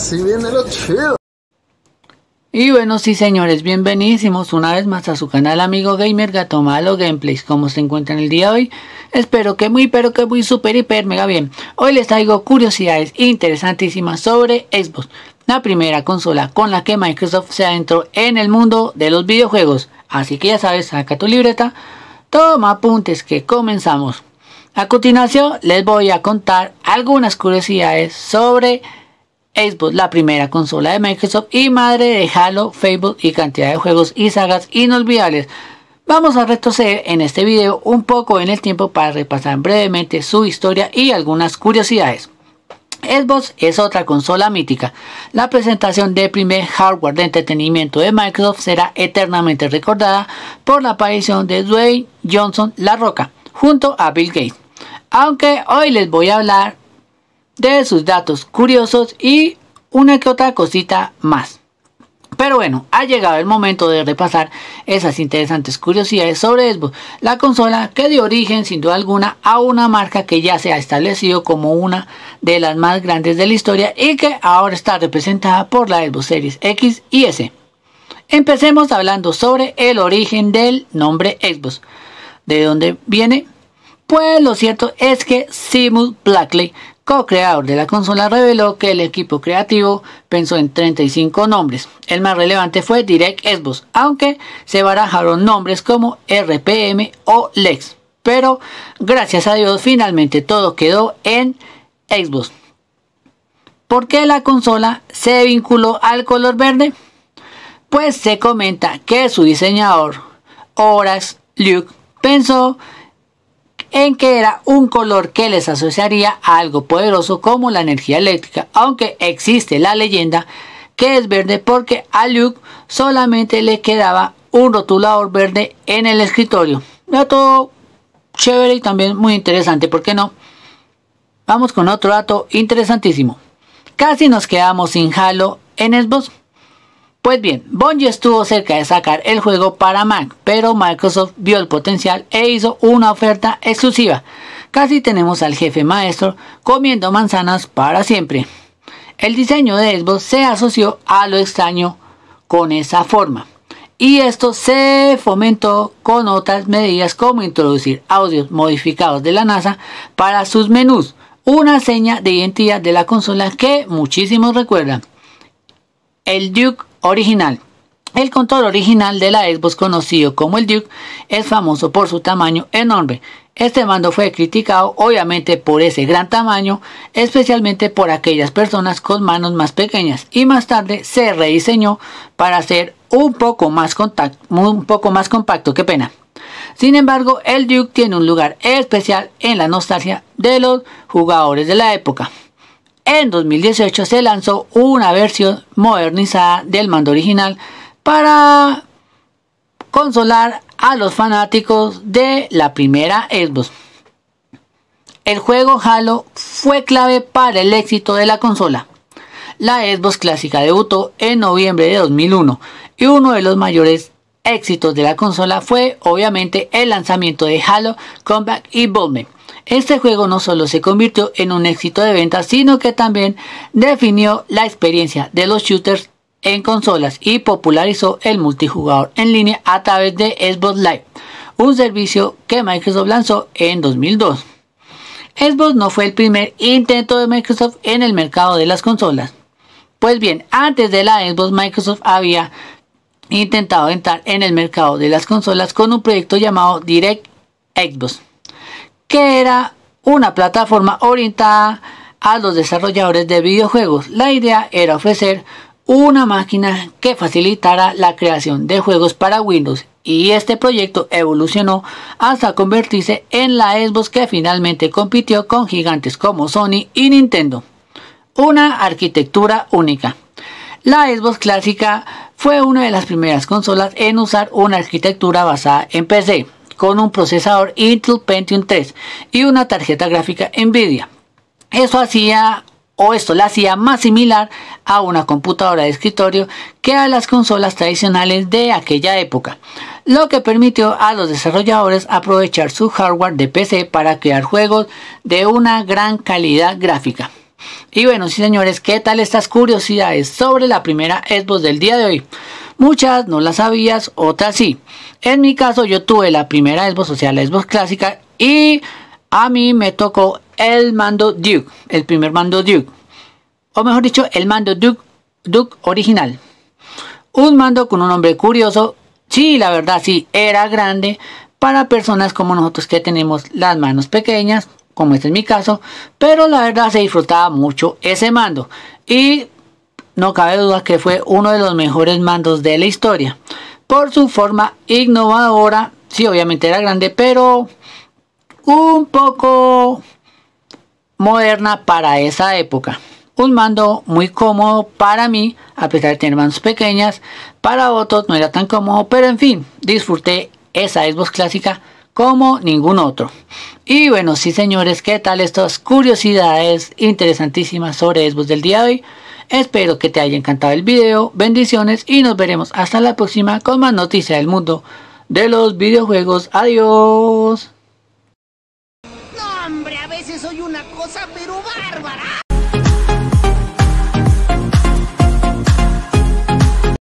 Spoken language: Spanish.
Así viene lo chido. Y bueno, sí señores, bienvenidísimos una vez más a su canal amigo gamer Gato Malo Gameplays. ¿Cómo se encuentran el día de hoy? Espero que muy, pero que muy, super, hiper, mega bien. Hoy les traigo curiosidades interesantísimas sobre Xbox, la primera consola con la que Microsoft se adentró en el mundo de los videojuegos. Así que ya sabes, saca tu libreta, toma apuntes que comenzamos. A continuación les voy a contar algunas curiosidades sobre Xbox, la primera consola de Microsoft y madre de Halo, Facebook y cantidad de juegos y sagas inolvidables. Vamos a retroceder en este video un poco en el tiempo para repasar brevemente su historia y algunas curiosidades. Xbox es otra consola mítica. La presentación del primer hardware de entretenimiento de Microsoft será eternamente recordada por la aparición de Dwayne Johnson La Roca junto a Bill Gates. Aunque hoy les voy a hablar de sus datos curiosos y una que otra cosita más. Pero bueno, ha llegado el momento de repasar esas interesantes curiosidades sobre Xbox, la consola que dio origen sin duda alguna a una marca que ya se ha establecido como una de las más grandes de la historia y que ahora está representada por la Xbox Series X y S. Empecemos hablando sobre el origen del nombre Xbox. ¿De dónde viene? Pues lo cierto es que Simus Blackley co-creador de la consola, reveló que el equipo creativo pensó en 35 nombres. El más relevante fue Direct Xbox, aunque se barajaron nombres como RPM o Lex. Pero gracias a Dios finalmente todo quedó en Xbox. ¿Por qué la consola se vinculó al color verde? Pues se comenta que su diseñador, Horace Luke, pensó en que era un color que les asociaría a algo poderoso como la energía eléctrica, aunque existe la leyenda que es verde porque a Luke solamente le quedaba un rotulador verde en el escritorio. Dato chévere y también muy interesante, ¿por qué no? Vamos con otro dato interesantísimo. Casi nos quedamos sin Halo en Xbox pues bien, Bungie estuvo cerca de sacar el juego para Mac, pero Microsoft vio el potencial e hizo una oferta exclusiva. Casi tenemos al jefe maestro comiendo manzanas para siempre. El diseño de Xbox se asoció a lo extraño con esa forma. Y esto se fomentó con otras medidas como introducir audios modificados de la NASA para sus menús, una seña de identidad de la consola que muchísimos recuerdan. El Duke original. El control original de la Xbox conocido como el Duke es famoso por su tamaño enorme. Este mando fue criticado obviamente por ese gran tamaño, especialmente por aquellas personas con manos más pequeñas y más tarde se rediseñó para ser un poco más, compacto, que pena. Sin embargo, el Duke tiene un lugar especial en la nostalgia de los jugadores de la época en 2018 se lanzó una versión modernizada del mando original para consolar a los fanáticos de la primera Xbox. El juego Halo fue clave para el éxito de la consola. La Xbox clásica debutó en noviembre de 2001 y uno de los mayores éxitos de la consola fue obviamente el lanzamiento de Halo Combat Evolved. Este juego no solo se convirtió en un éxito de venta, sino que también definió la experiencia de los shooters en consolas y popularizó el multijugador en línea a través de Xbox Live, un servicio que Microsoft lanzó en 2002. Xbox no fue el primer intento de Microsoft en el mercado de las consolas. Pues bien, antes de la Xbox, Microsoft había intentado entrar en el mercado de las consolas con un proyecto llamado Direct Xbox que era una plataforma orientada a los desarrolladores de videojuegos. La idea era ofrecer una máquina que facilitara la creación de juegos para Windows y este proyecto evolucionó hasta convertirse en la Xbox que finalmente compitió con gigantes como Sony y Nintendo. Una arquitectura única. La Xbox clásica fue una de las primeras consolas en usar una arquitectura basada en PC con un procesador Intel Pentium 3 y una tarjeta gráfica Nvidia. Eso hacía o esto la hacía más similar a una computadora de escritorio que a las consolas tradicionales de aquella época, lo que permitió a los desarrolladores aprovechar su hardware de PC para crear juegos de una gran calidad gráfica. Y bueno, sí señores, ¿qué tal estas curiosidades sobre la primera Xbox del día de hoy? Muchas no las sabías, otras sí. En mi caso yo tuve la primera Xbox, o sea, la clásica y a mí me tocó el mando Duke, el primer mando Duke. O mejor dicho, el mando Duke, Duke original. Un mando con un nombre curioso. Sí, la verdad sí, era grande para personas como nosotros que tenemos las manos pequeñas, como este es mi caso, pero la verdad se disfrutaba mucho ese mando. Y no cabe duda que fue uno de los mejores mandos de la historia. Por su forma innovadora, sí, obviamente era grande, pero un poco moderna para esa época. Un mando muy cómodo para mí, a pesar de tener manos pequeñas. Para otros no era tan cómodo, pero en fin, disfruté esa Xbox clásica como ningún otro. Y bueno, sí señores, ¿qué tal estas curiosidades interesantísimas sobre Xbox del día de hoy? Espero que te haya encantado el video, bendiciones y nos veremos hasta la próxima con más noticias del mundo de los videojuegos. Adiós.